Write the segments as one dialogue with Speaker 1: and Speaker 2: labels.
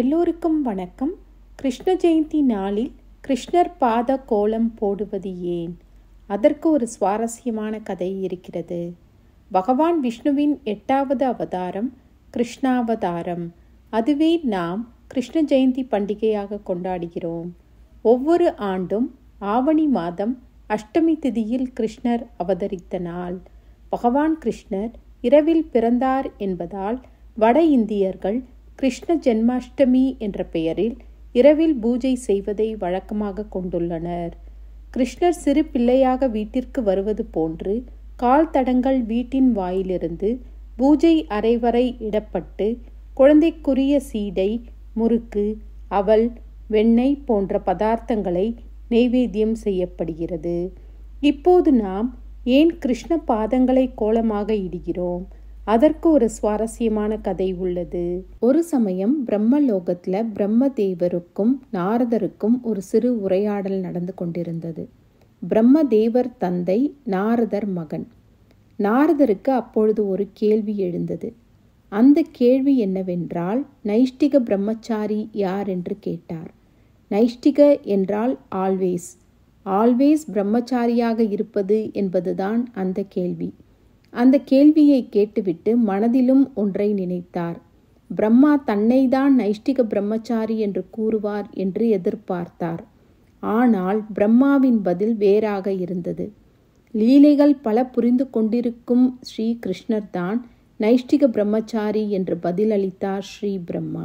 Speaker 1: எல்லோருக்கும் வணக்கம் கிருஷ்ண ஜெயந்தி நாளில் கிருஷ்ணர் பாத கோலம் போடுவது ஏன் அதற்கு ஒரு சுவாரஸ்யமான கதை இருக்கிறது பகவான் விஷ்ணுவின் எட்டாவது அவதாரம் கிருஷ்ணாவதாரம் அதுவே நாம் கிருஷ்ண ஜெயந்தி பண்டிகையாக கொண்டாடுகிறோம் ஒவ்வொரு ஆண்டும் ஆவணி மாதம் அஷ்டமி திதியில் கிருஷ்ணர் அவதரித்த நாள் பகவான் கிருஷ்ணர் இரவில் பிறந்தார் என்பதால் வட இந்தியர்கள் கிருஷ்ண ஜென்மாஷ்டமி என்ற பெயரில் இரவில் பூஜை செய்வதை வழக்கமாக கொண்டுள்ளனர் கிருஷ்ணர் சிறு பிள்ளையாக வீட்டிற்கு வருவது போன்று கால் தடங்கள் வீட்டின் வாயிலிருந்து பூஜை அறை வரை இடப்பட்டு குழந்தைக்குரிய சீடை முறுக்கு அவல் வெண்ணெய் போன்ற பதார்த்தங்களை நெய்வேத்தியம் செய்யப்படுகிறது இப்போது நாம் ஏன் கிருஷ்ண பாதங்களை கோலமாக இடுகிறோம் அதற்கு ஒரு சுவாரஸ்யமான கதை உள்ளது ஒரு சமயம் பிரம்மலோகத்தில் பிரம்மதேவருக்கும் நாரதருக்கும் ஒரு சிறு உரையாடல் நடந்து கொண்டிருந்தது பிரம்மதேவர் தந்தை நாரதர் மகன் நாரதருக்கு அப்பொழுது ஒரு கேள்வி எழுந்தது அந்த கேள்வி என்னவென்றால் நைஷ்டிக பிரம்மச்சாரி யார் என்று கேட்டார் நைஷ்டிக என்றால் ஆல்வேஸ் ஆல்வேஸ் பிரம்மச்சாரியாக இருப்பது என்பதுதான் அந்த கேள்வி அந்த கேள்வியை கேட்டுவிட்டு மனதிலும் ஒன்றை நினைத்தார் பிரம்மா தன்னைதான் நைஷ்டிக பிரம்மச்சாரி என்று கூறுவார் என்று எதிர்பார்த்தார் ஆனால் பிரம்மாவின் பதில் வேறாக இருந்தது லீலைகள் பல புரிந்து கொண்டிருக்கும் ஸ்ரீ கிருஷ்ணர் தான் நைஷ்டிக பிரம்மச்சாரி என்று பதிலளித்தார் ஸ்ரீ பிரம்மா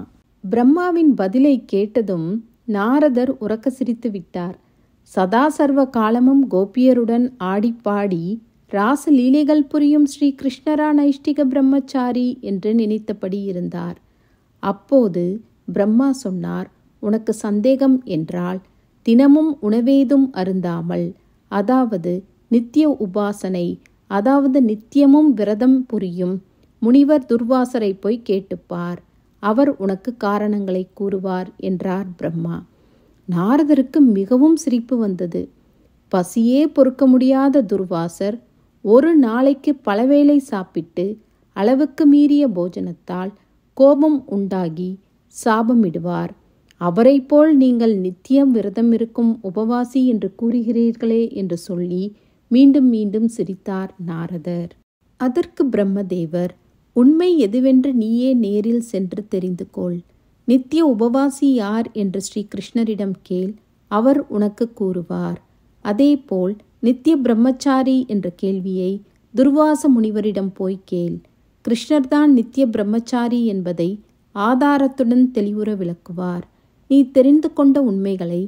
Speaker 1: பிரம்மாவின் பதிலை கேட்டதும் நாரதர் உறக்க சிரித்து விட்டார் சதாசர்வ காலமும் கோபியருடன் ஆடிப்பாடி ராசலீலைகள் புரியும் ஸ்ரீ கிருஷ்ணரா நைஷ்டிக பிரம்மச்சாரி என்று நினைத்தபடி இருந்தார் அப்போது பிரம்மா சொன்னார் உனக்கு சந்தேகம் என்றால் தினமும் உணவேதும் அருந்தாமல் அதாவது நித்திய உபாசனை அதாவது நித்தியமும் விரதம் புரியும் முனிவர் துர்வாசரை போய் கேட்டுப்பார் அவர் உனக்கு காரணங்களை கூறுவார் என்றார் பிரம்மா நாரதருக்கு மிகவும் சிரிப்பு வந்தது பசியே பொறுக்க முடியாத துர்வாசர் ஒரு நாளைக்கு பலவேளை சாப்பிட்டு அளவுக்கு மீறிய போஜனத்தால் கோபம் உண்டாகி சாபமிடுவார் அவரை போல் நீங்கள் நித்தியம் விரதம் இருக்கும் உபவாசி என்று கூறுகிறீர்களே என்று சொல்லி மீண்டும் மீண்டும் சிரித்தார் நாரதர் அதற்கு பிரம்மதேவர் உண்மை எதுவென்று நீயே நேரில் சென்று தெரிந்து கொள் நித்திய உபவாசி யார் என்று ஸ்ரீகிருஷ்ணரிடம் கேள் அவர் உனக்கு கூறுவார் அதேபோல் நித்திய பிரம்மச்சாரி என்ற கேள்வியை துர்வாச முனிவரிடம் போய் கேள் கிருஷ்ணர்தான் நித்திய பிரம்மச்சாரி என்பதை ஆதாரத்துடன் தெளிவுற விளக்குவார் நீ தெரிந்து கொண்ட உண்மைகளை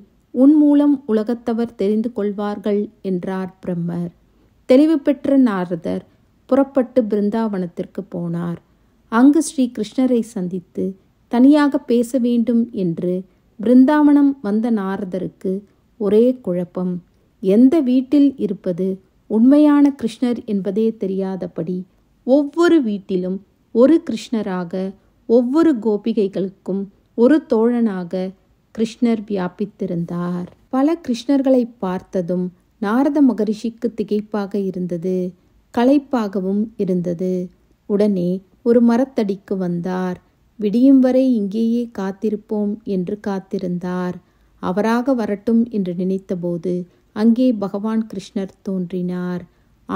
Speaker 1: உன் மூலம் உலகத்தவர் தெரிந்து கொள்வார்கள் என்றார் பிரம்மர் தெளிவு பெற்ற நாரதர் புறப்பட்டு பிருந்தாவனத்திற்கு போனார் அங்கு ஸ்ரீ கிருஷ்ணரை சந்தித்து தனியாக பேச வேண்டும் என்று பிருந்தாவனம் வந்த நாரதருக்கு ஒரே குழப்பம் எந்த வீட்டில் இருப்பது உண்மையான கிருஷ்ணர் என்பதே தெரியாதபடி ஒவ்வொரு வீட்டிலும் ஒரு கிருஷ்ணராக ஒவ்வொரு கோபிகைகளுக்கும் ஒரு தோழனாக கிருஷ்ணர் வியாபித்திருந்தார் பல கிருஷ்ணர்களை பார்த்ததும் நாரத மகரிஷிக்கு திகைப்பாக இருந்தது களைப்பாகவும் இருந்தது உடனே ஒரு மரத்தடிக்கு வந்தார் விடியும் வரை இங்கேயே காத்திருப்போம் என்று காத்திருந்தார் அவராக வரட்டும் என்று நினைத்தபோது அங்கே பகவான் கிருஷ்ணர் தோன்றினார்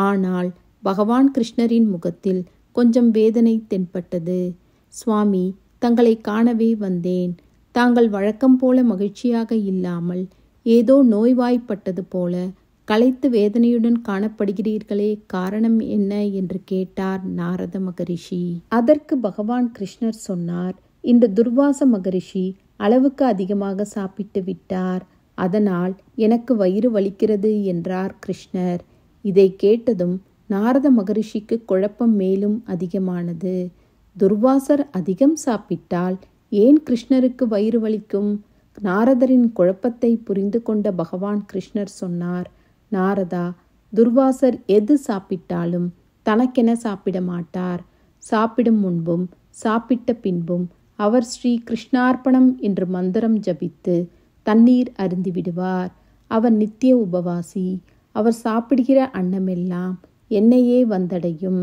Speaker 1: ஆனால் பகவான் கிருஷ்ணரின் முகத்தில் கொஞ்சம் வேதனை தென்பட்டது சுவாமி தங்களை காணவே வந்தேன் தாங்கள் வழக்கம் போல மகிழ்ச்சியாக இல்லாமல் ஏதோ நோய்வாய்ப்பட்டது போல களைத்து வேதனையுடன் காணப்படுகிறீர்களே காரணம் என்ன என்று கேட்டார் நாரத மகரிஷி அதற்கு பகவான் கிருஷ்ணர் சொன்னார் இந்த துர்வாச மகரிஷி அளவுக்கு அதிகமாக சாப்பிட்டு விட்டார் அதனால் எனக்கு வயிறு வலிக்கிறது என்றார் கிருஷ்ணர் இதை கேட்டதும் நாரத மகரிஷிக்கு குழப்பம் மேலும் அதிகமானது துர்வாசர் அதிகம் சாப்பிட்டால் ஏன் கிருஷ்ணருக்கு வயிறு வலிக்கும் நாரதரின் குழப்பத்தை புரிந்து கொண்ட பகவான் கிருஷ்ணர் சொன்னார் நாரதா துர்வாசர் எது சாப்பிட்டாலும் தனக்கென சாப்பிட மாட்டார் சாப்பிடும் முன்பும் சாப்பிட்ட பின்பும் அவர் ஸ்ரீ கிருஷ்ணார்ப்பணம் என்று மந்திரம் ஜபித்து தண்ணீர் அருந்தி விடுவார் அவர் நித்திய உபவாசி அவர் சாப்பிடுகிற அன்னமெல்லாம் என்னையே வந்தடையும்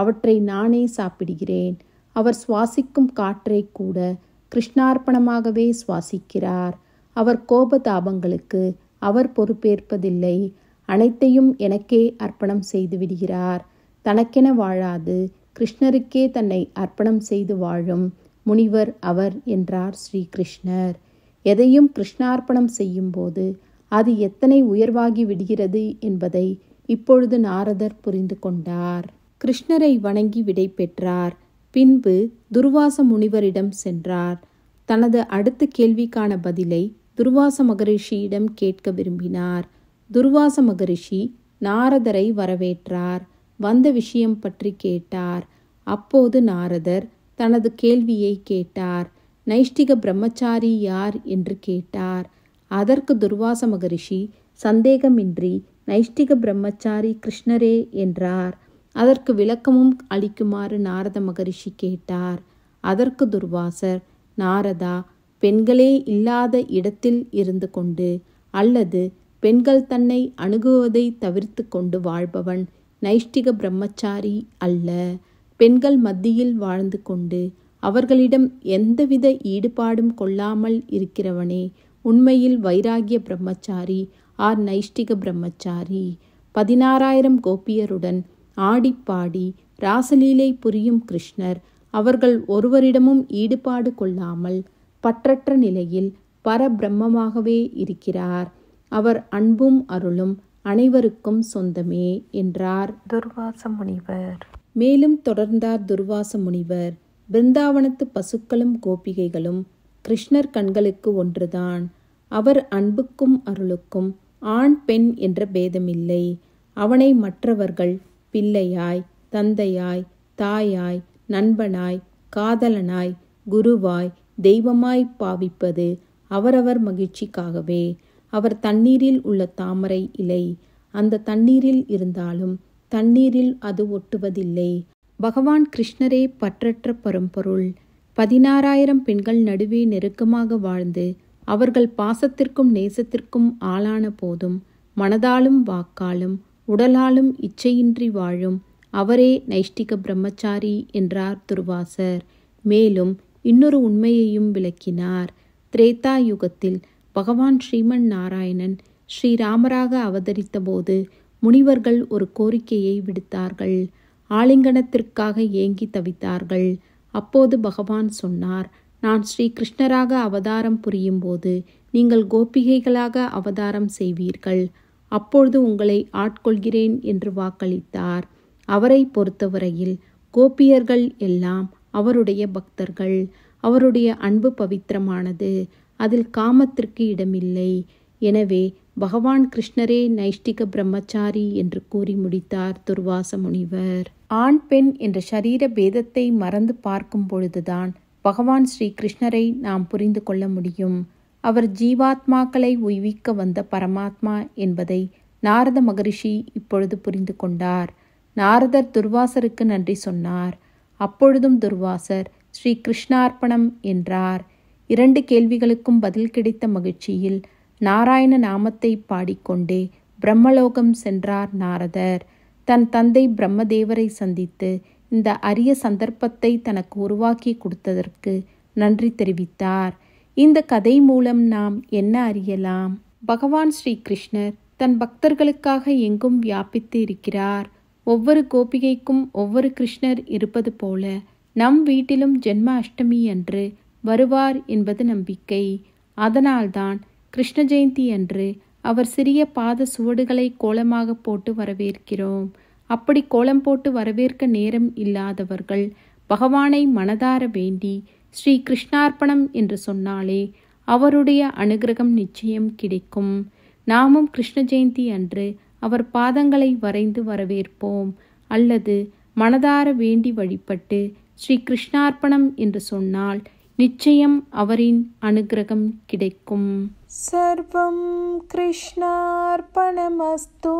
Speaker 1: அவற்றை நானே சாப்பிடுகிறேன் அவர் சுவாசிக்கும் காற்றை கூட கிருஷ்ணார்ப்பணமாகவே சுவாசிக்கிறார் அவர் கோபதாபங்களுக்கு அவர் பொறுப்பேற்பதில்லை அனைத்தையும் எனக்கே அர்ப்பணம் செய்து விடுகிறார் தனக்கென வாழாது கிருஷ்ணருக்கே தன்னை அர்ப்பணம் செய்து வாழும் முனிவர் அவர் என்றார் ஸ்ரீகிருஷ்ணர் எதையும் கிருஷ்ணார்ப்பணம் செய்யும்போது அது எத்தனை உயர்வாகி விடுகிறது என்பதை இப்பொழுது நாரதர் புரிந்து கொண்டார் கிருஷ்ணரை வணங்கி விடை பெற்றார் பின்பு துர்வாச முனிவரிடம் சென்றார் தனது அடுத்த கேள்விக்கான பதிலை துர்வாச மகரிஷியிடம் கேட்க விரும்பினார் துர்வாச மகரிஷி நாரதரை வரவேற்றார் வந்த விஷயம் பற்றி கேட்டார் அப்போது நாரதர் தனது கேள்வியை கேட்டார் நைஷ்டிக பிரம்மச்சாரி யார் என்று கேட்டார் அதற்கு துர்வாச மகரிஷி சந்தேகமின்றி நைஷ்டிக பிரம்மச்சாரி கிருஷ்ணரே என்றார் அதற்கு விளக்கமும் அளிக்குமாறு நாரத மகரிஷி கேட்டார் அதற்கு துர்வாசர் நாரதா பெண்களே இல்லாத இடத்தில் இருந்து கொண்டு அல்லது பெண்கள் தன்னை அணுகுவதை தவிர்த்து கொண்டு வாழ்பவன் நைஷ்டிக பிரம்மச்சாரி அல்ல பெண்கள் மத்தியில் வாழ்ந்து கொண்டு அவர்களிடம் எந்தவித ஈடுபாடும் கொள்ளாமல் இருக்கிறவனே உண்மையில் வைராகிய பிரம்மச்சாரி ஆர் நைஷ்டிக பிரம்மச்சாரி பதினாறாயிரம் கோபியருடன் ஆடிப்பாடி ராசலீலை புரியும் கிருஷ்ணர் அவர்கள் ஒருவரிடமும் ஈடுபாடு கொள்ளாமல் பற்றற்ற நிலையில் பரபிரம்மமாகவே இருக்கிறார் அவர் அன்பும் அருளும் அனைவருக்கும் சொந்தமே என்றார் துர்வாச முனிவர் மேலும் தொடர்ந்தார் துர்வாச முனிவர் பிருந்தாவனத்து பசுக்களும் கோபிகைகளும் கிருஷ்ணர் கண்களுக்கு ஒன்றுதான் அவர் அன்புக்கும் அருளுக்கும் ஆண் பெண் என்ற பேதமில்லை அவனை மற்றவர்கள் பிள்ளையாய் தந்தையாய் தாயாய் நண்பனாய் காதலனாய் குருவாய் தெய்வமாய் பாவிப்பது அவரவர் மகிழ்ச்சிக்காகவே அவர் தண்ணீரில் உள்ள தாமரை இலை அந்த தண்ணீரில் இருந்தாலும் தண்ணீரில் அது ஒட்டுவதில்லை பகவான் கிருஷ்ணரே பற்றற்ற பரம்பொருள் பதினாறாயிரம் பெண்கள் நடுவே நெருக்கமாக வாழ்ந்து அவர்கள் பாசத்திற்கும் நேசத்திற்கும் ஆளான போதும் மனதாலும் வாக்காலும் உடலாலும் இச்சையின்றி வாழும் அவரே நைஷ்டிக பிரம்மச்சாரி என்றார் துர்வாசர் மேலும் இன்னொரு உண்மையையும் விளக்கினார் திரேதா யுகத்தில் பகவான் ஸ்ரீமன் நாராயணன் ஸ்ரீராமராக அவதரித்தபோது முனிவர்கள் ஒரு கோரிக்கையை விடுத்தார்கள் ஆலிங்கனத்திற்காக ஏங்கி தவித்தார்கள் அப்போது பகவான் சொன்னார் நான் ஸ்ரீ கிருஷ்ணராக அவதாரம் புரியும் போது நீங்கள் கோபிகைகளாக அவதாரம் செய்வீர்கள் அப்பொழுது உங்களை ஆட்கொள்கிறேன் என்று வாக்களித்தார் அவரை பொறுத்தவரையில் கோபியர்கள் எல்லாம் அவருடைய பக்தர்கள் அவருடைய அன்பு பவித்திரமானது அதில் காமத்திற்கு இடமில்லை எனவே பகவான் கிருஷ்ணரே நைஷ்டிக பிரம்மச்சாரி என்று கூறி முடித்தார் துர்வாச முனிவர் ஆண் பெண் என்ற சரீர பேதத்தை மறந்து பார்க்கும் பொழுதுதான் பகவான் ஸ்ரீ கிருஷ்ணரை நாம் புரிந்து கொள்ள முடியும் அவர் ஜீவாத்மாக்களை உய்விக்க வந்த பரமாத்மா என்பதை நாரத மகரிஷி இப்பொழுது புரிந்து கொண்டார் நாரதர் துர்வாசருக்கு நன்றி சொன்னார் அப்பொழுதும் துர்வாசர் ஸ்ரீ கிருஷ்ணார்ப்பணம் என்றார் இரண்டு கேள்விகளுக்கும் பதில் கிடைத்த மகிழ்ச்சியில் நாராயண நாமத்தை பாடிக்கொண்டே பிரம்மலோகம் சென்றார் நாரதர் தன் தந்தை பிரம்மதேவரை சந்தித்து இந்த அரிய சந்தர்ப்பத்தை தனக்கு உருவாக்கி கொடுத்ததற்கு நன்றி தெரிவித்தார் இந்த கதை மூலம் நாம் என்ன அறியலாம் பகவான் ஸ்ரீ கிருஷ்ணர் தன் பக்தர்களுக்காக எங்கும் வியாபித்து இருக்கிறார் ஒவ்வொரு கோபிகைக்கும் ஒவ்வொரு கிருஷ்ணர் இருப்பது போல நம் வீட்டிலும் ஜென்ம அஷ்டமி அன்று வருவார் என்பது நம்பிக்கை அதனால்தான் கிருஷ்ண ஜெயந்தி அன்று அவர் சிறிய பாத சுவடுகளை கோலமாக போட்டு வரவேற்கிறோம் அப்படி கோலம் போட்டு வரவேற்க நேரம் இல்லாதவர்கள் பகவானை மனதார வேண்டி ஸ்ரீ கிருஷ்ணார்ப்பணம் என்று சொன்னாலே அவருடைய அனுகிரகம் நிச்சயம் கிடைக்கும் நாமும் கிருஷ்ண ஜெயந்தி அன்று அவர் பாதங்களை வரைந்து வரவேற்போம் அல்லது மனதார வேண்டி வழிபட்டு ஸ்ரீ கிருஷ்ணார்ப்பணம் என்று சொன்னால் நிச்சயம் அவரின் அனுகிரகம் கிடைக்கும் सर्वं कृष्णार्पणमस्तु